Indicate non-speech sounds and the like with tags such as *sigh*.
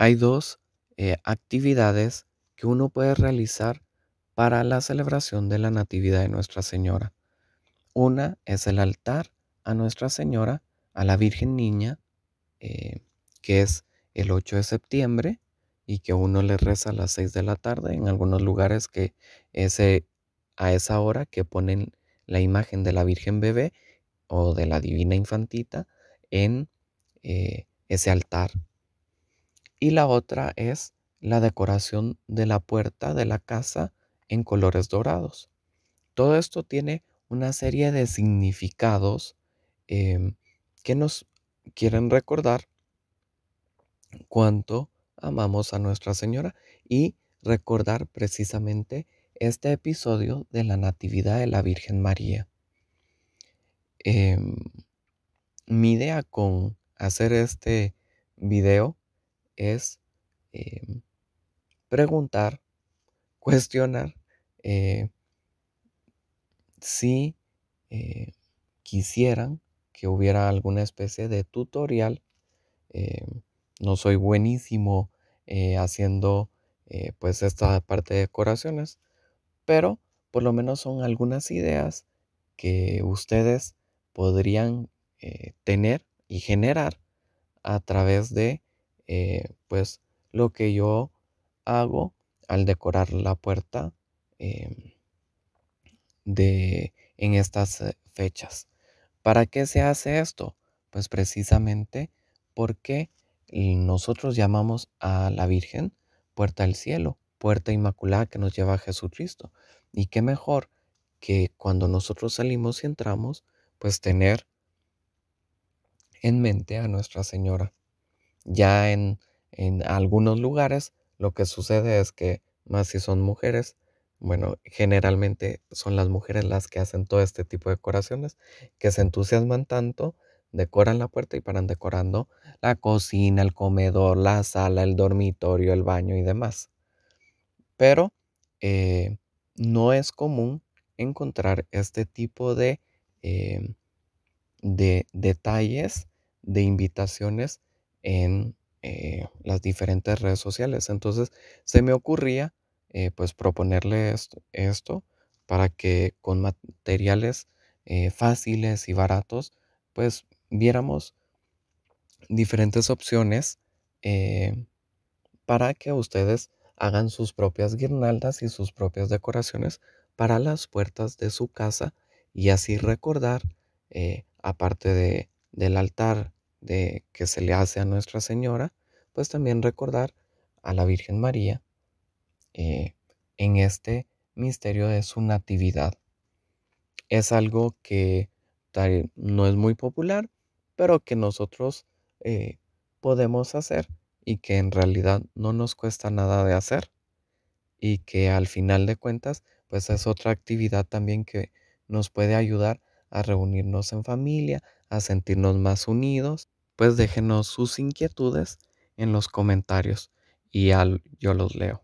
hay dos eh, actividades que uno puede realizar para la celebración de la Natividad de Nuestra Señora. Una es el altar a Nuestra Señora, a la Virgen Niña, eh, que es el 8 de septiembre y que uno le reza a las 6 de la tarde en algunos lugares que ese, a esa hora que ponen la imagen de la Virgen Bebé o de la Divina Infantita en eh, ese altar y la otra es la decoración de la puerta de la casa en colores dorados. Todo esto tiene una serie de significados em, que nos quieren recordar cuánto amamos a Nuestra Señora y recordar precisamente este episodio de la Natividad de la Virgen María. Em, mi idea con hacer este video es em, preguntar, *laughs* cuestionar eh, si eh, quisieran que hubiera alguna especie de tutorial. Eh, no soy buenísimo haciendo pues esta parte de decoraciones, pero por lo menos son algunas ideas que ustedes podrían tener y generar a través de eh, pues lo que yo hago al decorar la puerta em, de, en estas eh, fechas. ¿Para qué se hace esto? Pues precisamente porque nosotros llamamos a la Virgen puerta del cielo, puerta inmaculada que nos lleva a Jesucristo. Y qué mejor que cuando nosotros salimos y entramos, pues tener en mente a Nuestra Señora ya en, algunos lugares lo que sucede es que, más si son mujeres, bueno, generalmente son las mujeres las que hacen todo este tipo de decoraciones, que se entusiasman tanto, decoran la puerta y paran decorando la cocina, el comedor, la sala, el dormitorio, el baño y demás. Pero eh, no es común encontrar este tipo de, em, de detalles, de invitaciones en eh, las diferentes redes sociales. Entonces se me ocurría eh, pues proponerle esto, para que con materiales eh, fáciles y baratos pues viéramos diferentes opciones para que ustedes hagan sus propias guirnaldas y sus propias decoraciones para las puertas de su casa y así recordar aparte de, del altar de que se le hace a Nuestra Señora, pues también recordar a la Virgen María eh, en este misterio de su natividad. Es algo que no es muy popular, pero que nosotros eh, podemos hacer y que en realidad no nos cuesta nada de hacer y que al final de cuentas pues es otra actividad también que nos puede ayudar a reunirnos en familia, a sentirnos más unidos, pues déjenos sus inquietudes en los comentarios y al, yo los leo.